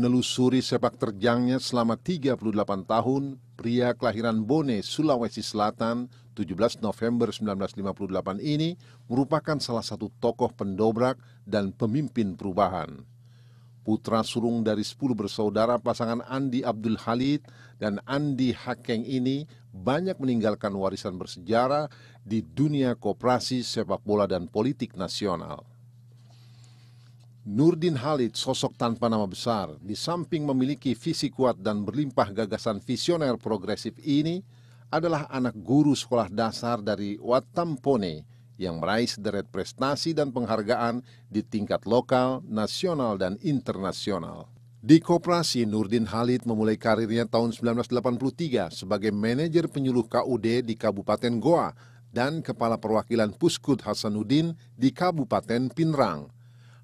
Menelusuri sepak terjangnya selama 38 tahun, pria kelahiran Bone, Sulawesi Selatan, 17 November 1958 ini merupakan salah satu tokoh pendobrak dan pemimpin perubahan. Putra sulung dari 10 bersaudara pasangan Andi Abdul Halid dan Andi Hakeng ini banyak meninggalkan warisan bersejarah di dunia kooperasi, sepak bola dan politik nasional. Nurdin Halid sosok tanpa nama besar, di samping memiliki visi kuat dan berlimpah gagasan visioner progresif ini, adalah anak guru sekolah dasar dari Watampone yang meraih sederet prestasi dan penghargaan di tingkat lokal, nasional, dan internasional. Di koperasi, Nurdin Halid memulai karirnya tahun 1983 sebagai manajer penyuluh KUD di Kabupaten Goa dan Kepala Perwakilan Puskud Hasanuddin di Kabupaten Pinrang.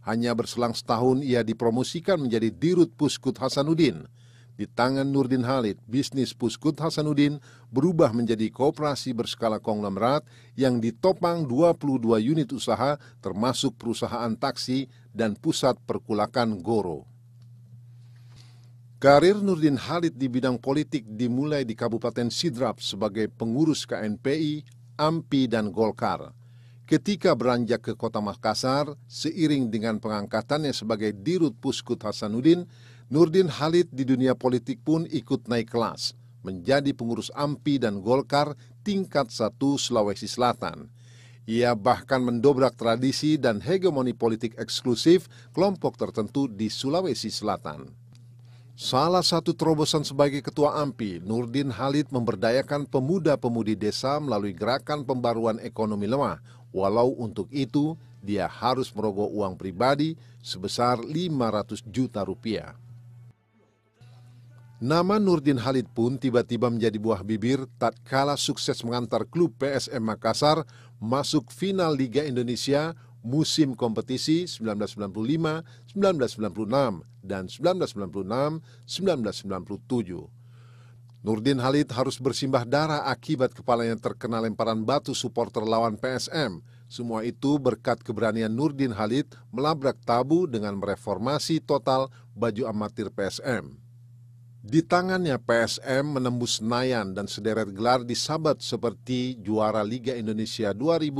Hanya berselang setahun ia dipromosikan menjadi Dirut Puskut Hasanuddin. Di tangan Nurdin Halid, bisnis Puskut Hasanuddin berubah menjadi kooperasi berskala konglomerat yang ditopang 22 unit usaha termasuk perusahaan taksi dan pusat perkulakan Goro. Karir Nurdin Halid di bidang politik dimulai di Kabupaten Sidrap sebagai pengurus KNPI, AMPI, dan Golkar. Ketika beranjak ke kota Makassar, seiring dengan pengangkatannya sebagai Dirut Puskut Hasanuddin, Nurdin Halid di dunia politik pun ikut naik kelas, menjadi pengurus AMPI dan Golkar tingkat satu Sulawesi Selatan. Ia bahkan mendobrak tradisi dan hegemoni politik eksklusif kelompok tertentu di Sulawesi Selatan. Salah satu terobosan sebagai ketua AMPI, Nurdin Halid memberdayakan pemuda-pemudi desa melalui gerakan pembaruan ekonomi lemah Walau untuk itu, dia harus merogoh uang pribadi sebesar 500 juta rupiah. Nama Nurdin Halid pun tiba-tiba menjadi buah bibir tatkala sukses mengantar klub PSM Makassar masuk final Liga Indonesia musim kompetisi 1995, 1996, dan 1996-1997. Nurdin Halid harus bersimbah darah akibat kepalanya terkena lemparan batu supporter lawan PSM. Semua itu berkat keberanian Nurdin Halid melabrak tabu dengan mereformasi total baju amatir PSM. Di tangannya PSM menembus nayan dan sederet gelar di Sabat seperti juara Liga Indonesia 2000,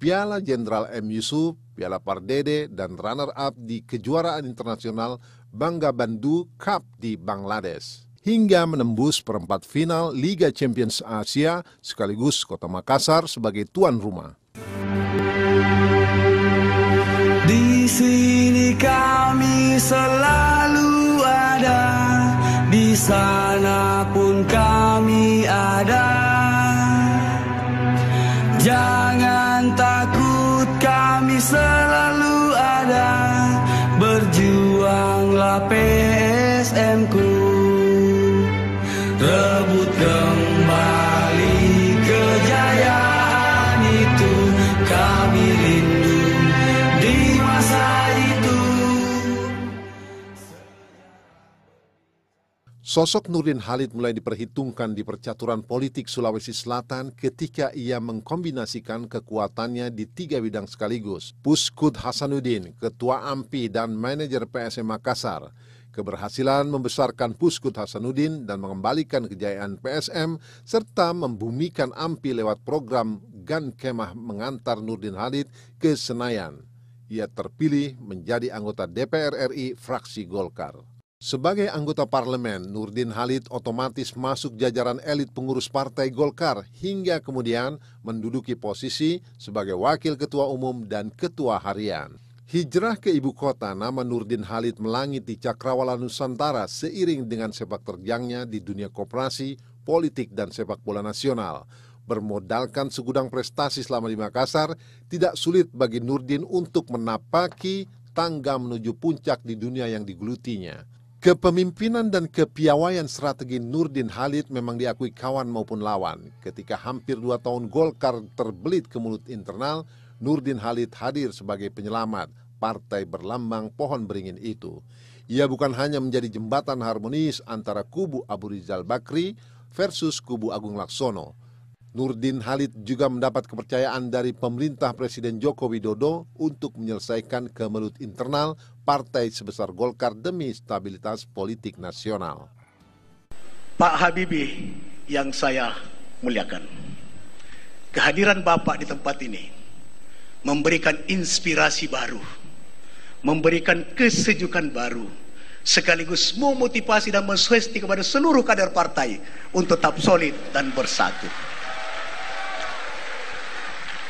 Piala Jenderal M. Yusuf, Piala Pardede, dan runner-up di kejuaraan internasional Bangga Bandu Cup di Bangladesh hingga menembus perempat final Liga Champions Asia sekaligus Kota Makassar sebagai tuan rumah. Di sini kami selalu ada, di sana pun kami ada. Jangan takut kami selalu ada, berjuanglah PS. Sosok Nurdin Halid mulai diperhitungkan di percaturan politik Sulawesi Selatan ketika ia mengkombinasikan kekuatannya di tiga bidang sekaligus. Puskut Hasanuddin, Ketua AMPI dan Manajer PSM Makassar, Keberhasilan membesarkan Puskut Hasanuddin dan mengembalikan kejayaan PSM serta membumikan AMPI lewat program Gan Kemah mengantar Nurdin Halid ke Senayan. Ia terpilih menjadi anggota DPR RI fraksi Golkar. Sebagai anggota parlemen, Nurdin Halid otomatis masuk jajaran elit pengurus partai Golkar hingga kemudian menduduki posisi sebagai wakil ketua umum dan ketua harian. Hijrah ke ibu kota, nama Nurdin Halid melangit di Cakrawala Nusantara seiring dengan sepak terjangnya di dunia koperasi, politik, dan sepak bola nasional. Bermodalkan segudang prestasi selama di Makassar, tidak sulit bagi Nurdin untuk menapaki tangga menuju puncak di dunia yang digelutinya. Kepemimpinan dan kepiawaian strategi Nurdin Halid memang diakui kawan maupun lawan. Ketika hampir dua tahun Golkar terbelit ke mulut internal, Nurdin Halid hadir sebagai penyelamat partai berlambang pohon beringin itu. Ia bukan hanya menjadi jembatan harmonis antara kubu Abu Rizal Bakri versus kubu Agung Laksono. Nurdin Halid juga mendapat kepercayaan dari pemerintah Presiden Joko Widodo untuk menyelesaikan kemelut internal partai sebesar Golkar demi stabilitas politik nasional. Pak Habibie yang saya muliakan, kehadiran Bapak di tempat ini memberikan inspirasi baru, memberikan kesejukan baru, sekaligus memotivasi dan mensuesti kepada seluruh kader partai untuk tetap solid dan bersatu.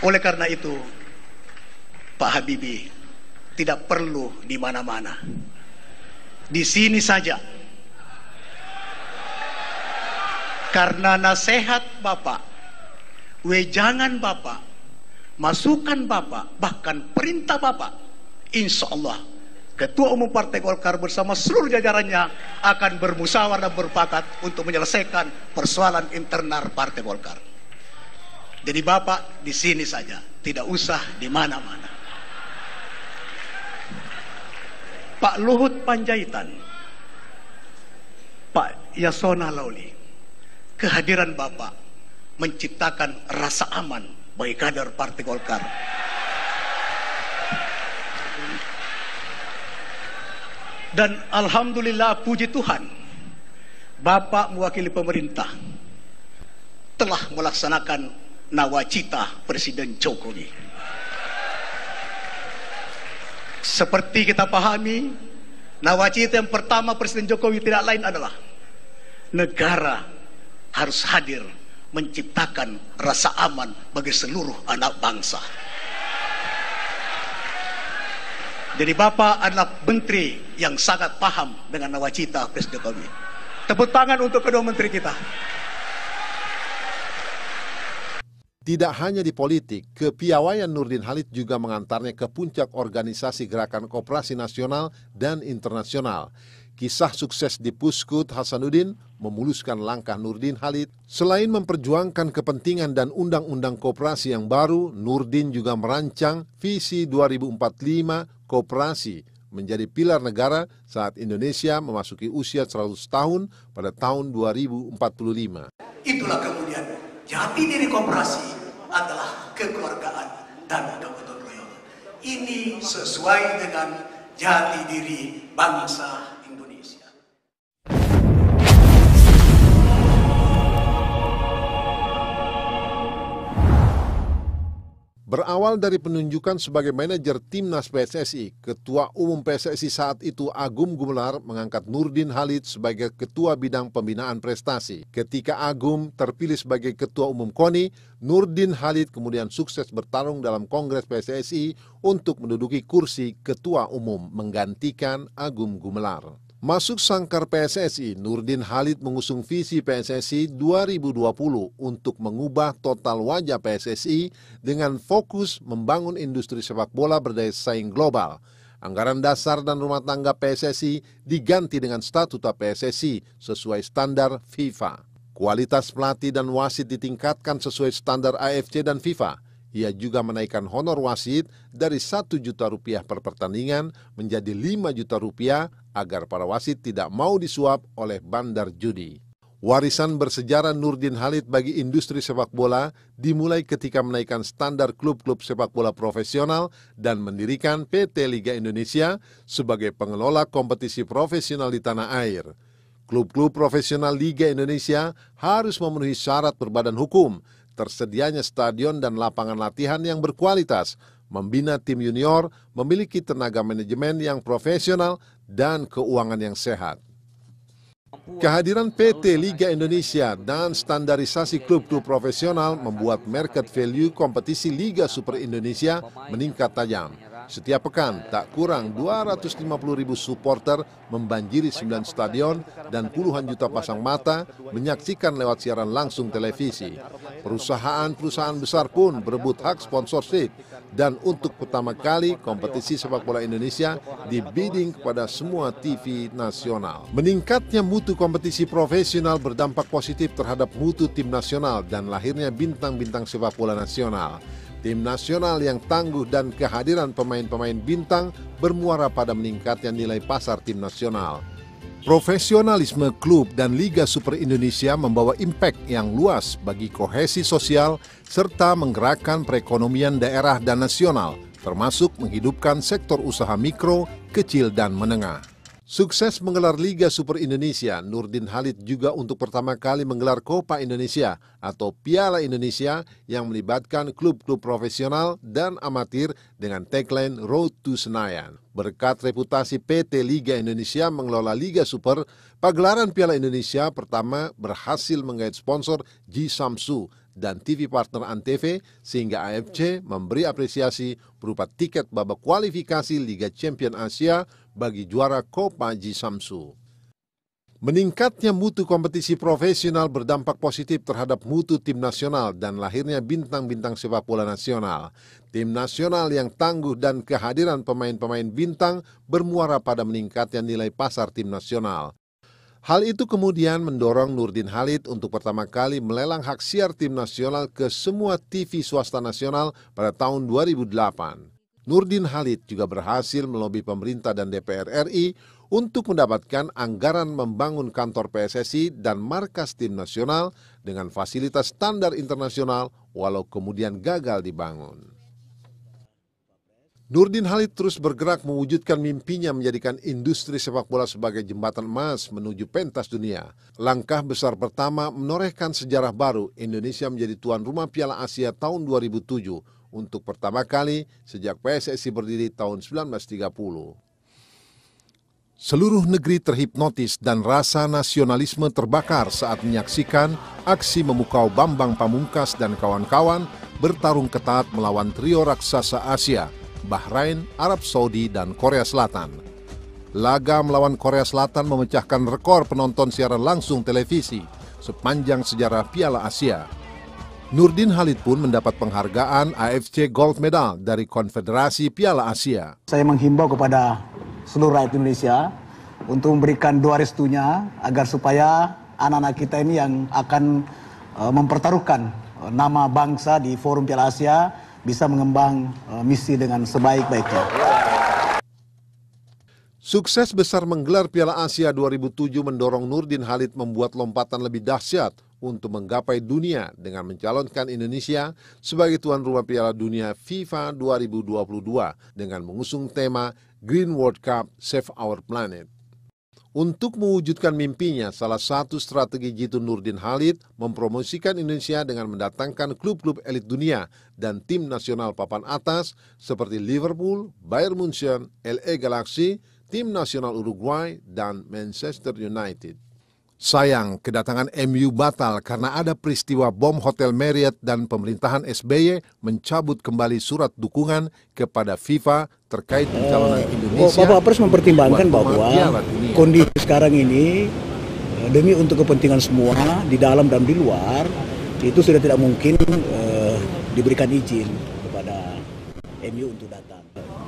Oleh karena itu, Pak Habibie tidak perlu di mana-mana. Di sini saja. Karena nasihat Bapak, wejangan Bapak, masukan Bapak, bahkan perintah Bapak, insya Allah Ketua Umum Partai Golkar bersama seluruh jajarannya akan bermusyawarah dan berpakat untuk menyelesaikan persoalan internal Partai Golkar. Jadi Bapak di sini saja, tidak usah di mana-mana. Pak Luhut Panjaitan, Pak Yasona Lauli, kehadiran Bapak menciptakan rasa aman bagi kader Partai Golkar. Dan Alhamdulillah puji Tuhan, Bapak mewakili pemerintah telah melaksanakan nawacita Presiden Jokowi. Seperti kita pahami, nawacita yang pertama Presiden Jokowi tidak lain adalah negara harus hadir menciptakan rasa aman bagi seluruh anak bangsa. Jadi Bapak adalah menteri yang sangat paham dengan nawacita Presiden Jokowi. Tepuk tangan untuk kedua menteri kita. Tidak hanya di politik, kepiawaian Nurdin Halid juga mengantarnya ke puncak organisasi gerakan kooperasi nasional dan internasional. Kisah sukses di Puskut Hasanuddin memuluskan langkah Nurdin Halid. Selain memperjuangkan kepentingan dan undang-undang kooperasi yang baru, Nurdin juga merancang visi 2045 kooperasi menjadi pilar negara saat Indonesia memasuki usia 100 tahun pada tahun 2045. Itulah kemudian jati diri kooperasi adalah kekeluargaan dan kegotong royongan. Ini sesuai dengan jati diri bangsa Berawal dari penunjukan sebagai manajer timnas PSSI, Ketua Umum PSSI saat itu Agum Gumelar mengangkat Nurdin Halid sebagai Ketua Bidang Pembinaan Prestasi. Ketika Agum terpilih sebagai Ketua Umum KONI, Nurdin Halid kemudian sukses bertarung dalam Kongres PSSI untuk menduduki kursi Ketua Umum menggantikan Agum Gumelar. Masuk sangkar PSSI, Nurdin Halid mengusung visi PSSI 2020 untuk mengubah total wajah PSSI dengan fokus membangun industri sepak bola berdaya saing global. Anggaran dasar dan rumah tangga PSSI diganti dengan statuta PSSI sesuai standar FIFA. Kualitas pelatih dan wasit ditingkatkan sesuai standar AFC dan FIFA. Ia juga menaikkan honor wasit dari 1 juta rupiah per pertandingan menjadi 5 juta rupiah agar para wasit tidak mau disuap oleh bandar judi. Warisan bersejarah Nurdin Halid bagi industri sepak bola dimulai ketika menaikkan standar klub-klub sepak bola profesional dan mendirikan PT Liga Indonesia sebagai pengelola kompetisi profesional di tanah air. Klub-klub profesional Liga Indonesia harus memenuhi syarat berbadan hukum, tersedianya stadion dan lapangan latihan yang berkualitas, membina tim junior, memiliki tenaga manajemen yang profesional dan keuangan yang sehat. Kehadiran PT Liga Indonesia dan standarisasi klub-klub profesional membuat market value kompetisi Liga Super Indonesia meningkat tajam. Setiap pekan, tak kurang 250 ribu supporter membanjiri 9 stadion dan puluhan juta pasang mata menyaksikan lewat siaran langsung televisi. Perusahaan-perusahaan besar pun berebut hak sponsorship dan untuk pertama kali kompetisi sepak bola Indonesia dibidding kepada semua TV nasional. Meningkatnya mutu kompetisi profesional berdampak positif terhadap mutu tim nasional dan lahirnya bintang-bintang sepak bola nasional. Tim nasional yang tangguh dan kehadiran pemain-pemain bintang bermuara pada meningkatnya nilai pasar tim nasional. Profesionalisme klub dan Liga Super Indonesia membawa impact yang luas bagi kohesi sosial serta menggerakkan perekonomian daerah dan nasional, termasuk menghidupkan sektor usaha mikro, kecil, dan menengah. Sukses menggelar Liga Super Indonesia, Nurdin Halid juga untuk pertama kali menggelar Copa Indonesia atau Piala Indonesia yang melibatkan klub-klub profesional dan amatir dengan tagline Road to Senayan. Berkat reputasi PT Liga Indonesia mengelola Liga Super, pagelaran Piala Indonesia pertama berhasil menggait sponsor G Samsu dan TV partner Antv sehingga AFC memberi apresiasi berupa tiket babak kualifikasi Liga Champion Asia bagi juara Copa G Samsu. Meningkatnya mutu kompetisi profesional berdampak positif terhadap mutu tim nasional dan lahirnya bintang-bintang sepak bola nasional. Tim nasional yang tangguh dan kehadiran pemain-pemain bintang bermuara pada meningkatnya nilai pasar tim nasional. Hal itu kemudian mendorong Nurdin Halid untuk pertama kali melelang hak siar tim nasional ke semua TV swasta nasional pada tahun 2008. Nurdin Halid juga berhasil melobi pemerintah dan DPR RI untuk mendapatkan anggaran membangun kantor PSSI dan markas tim nasional dengan fasilitas standar internasional walau kemudian gagal dibangun. Nurdin Halid terus bergerak mewujudkan mimpinya menjadikan industri sepak bola sebagai jembatan emas menuju pentas dunia. Langkah besar pertama menorehkan sejarah baru Indonesia menjadi tuan rumah Piala Asia tahun 2007 untuk pertama kali sejak PSSI berdiri tahun 1930. Seluruh negeri terhipnotis dan rasa nasionalisme terbakar saat menyaksikan aksi memukau Bambang Pamungkas dan kawan-kawan bertarung ketat melawan trio raksasa Asia, Bahrain, Arab Saudi, dan Korea Selatan. Laga melawan Korea Selatan memecahkan rekor penonton siaran langsung televisi sepanjang sejarah Piala Asia. Nurdin Halid pun mendapat penghargaan AFC Gold Medal dari Konfederasi Piala Asia. Saya menghimbau kepada seluruh rakyat Indonesia untuk memberikan doa restunya agar supaya anak-anak kita ini yang akan e, mempertaruhkan e, nama bangsa di Forum Piala Asia bisa mengembang e, misi dengan sebaik-baiknya. Sukses besar menggelar Piala Asia 2007 mendorong Nurdin Halid membuat lompatan lebih dahsyat untuk menggapai dunia dengan mencalonkan Indonesia sebagai tuan rumah Piala Dunia FIFA 2022 dengan mengusung tema Green World Cup Save Our Planet. Untuk mewujudkan mimpinya, salah satu strategi Jitu Nurdin Halid mempromosikan Indonesia dengan mendatangkan klub-klub elit dunia dan tim nasional papan atas seperti Liverpool, Bayern Munchen, LA Galaxy, tim nasional Uruguay, dan Manchester United. Sayang, kedatangan MU batal karena ada peristiwa bom Hotel Marriott dan pemerintahan SBY mencabut kembali surat dukungan kepada FIFA terkait pencalonan eh, Indonesia. Bapak Pres mempertimbangkan bahwa kondisi sekarang ini eh, demi untuk kepentingan semua di dalam dan di luar itu sudah tidak mungkin eh, diberikan izin kepada MU untuk datang.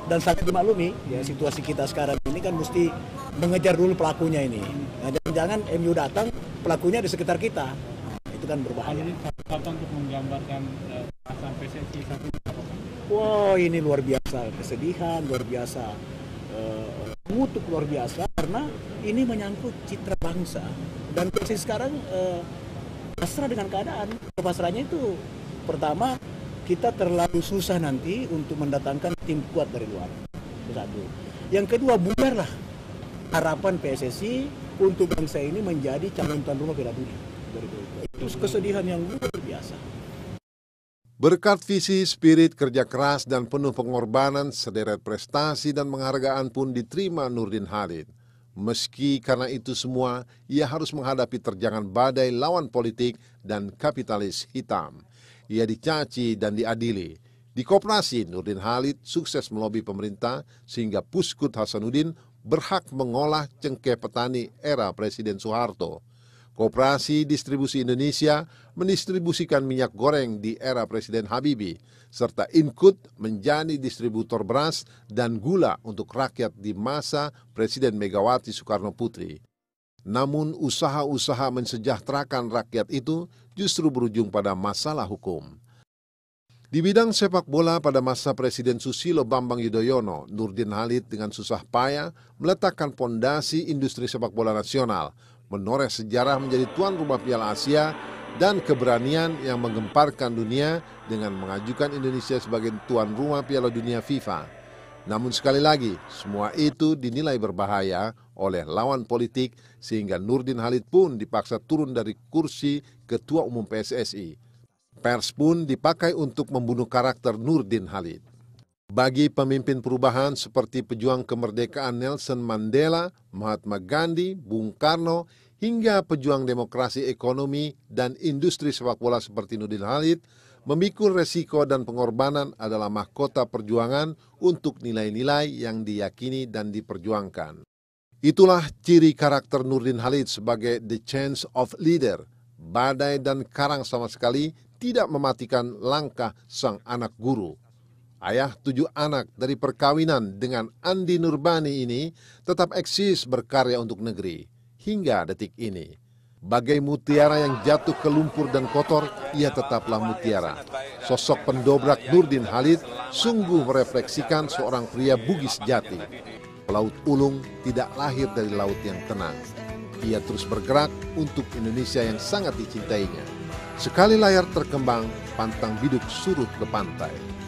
Dan sangat dimaklumi ya situasi kita sekarang ini kan mesti mengejar dulu pelakunya ini. Nah, jangan-jangan MU datang pelakunya di sekitar kita itu kan berbahaya. Ini kata untuk menggambarkan eh, perasaan PSSI satu. Wow ini luar biasa kesedihan luar biasa eh, mutuk luar biasa karena ini menyangkut citra bangsa dan posisi sekarang eh, pasrah dengan keadaan pasrahnya itu pertama kita terlalu susah nanti untuk mendatangkan tim kuat dari luar satu yang kedua bubarlah harapan PSSI untuk bangsa ini menjadi calon tuan rumah Piala Dunia Itu kesedihan yang luar biasa. Berkat visi, spirit, kerja keras, dan penuh pengorbanan, sederet prestasi dan penghargaan pun diterima Nurdin Halid. Meski karena itu semua, ia harus menghadapi terjangan badai lawan politik dan kapitalis hitam. Ia dicaci dan diadili. Di koperasi, Nurdin Halid sukses melobi pemerintah sehingga Puskut Hasanuddin berhak mengolah cengkeh petani era Presiden Soeharto. Koperasi Distribusi Indonesia mendistribusikan minyak goreng di era Presiden Habibie, serta Inkut menjadi distributor beras dan gula untuk rakyat di masa Presiden Megawati Soekarno Putri. Namun usaha-usaha mensejahterakan rakyat itu justru berujung pada masalah hukum. Di bidang sepak bola pada masa Presiden Susilo Bambang Yudhoyono, Nurdin Halid dengan susah payah meletakkan fondasi industri sepak bola nasional, menoreh sejarah menjadi tuan rumah Piala Asia dan keberanian yang menggemparkan dunia dengan mengajukan Indonesia sebagai tuan rumah Piala Dunia FIFA. Namun sekali lagi, semua itu dinilai berbahaya oleh lawan politik sehingga Nurdin Halid pun dipaksa turun dari kursi Ketua Umum PSSI. Pers pun dipakai untuk membunuh karakter Nurdin Halid. Bagi pemimpin perubahan seperti pejuang kemerdekaan Nelson Mandela, Mahatma Gandhi, Bung Karno, hingga pejuang demokrasi ekonomi dan industri sepak bola seperti Nurdin Halid, memikul resiko dan pengorbanan adalah mahkota perjuangan untuk nilai-nilai yang diyakini dan diperjuangkan. Itulah ciri karakter Nurdin Halid sebagai the chance of leader, badai dan karang sama sekali tidak mematikan langkah sang anak guru. Ayah tujuh anak dari perkawinan dengan Andi Nurbani ini tetap eksis berkarya untuk negeri hingga detik ini. Bagai mutiara yang jatuh ke lumpur dan kotor, ia tetaplah mutiara. Sosok pendobrak Nurdin Halid sungguh merefleksikan seorang pria Bugis jati. pelaut Ulung tidak lahir dari laut yang tenang. Ia terus bergerak untuk Indonesia yang sangat dicintainya. Sekali layar terkembang, pantang biduk surut ke pantai.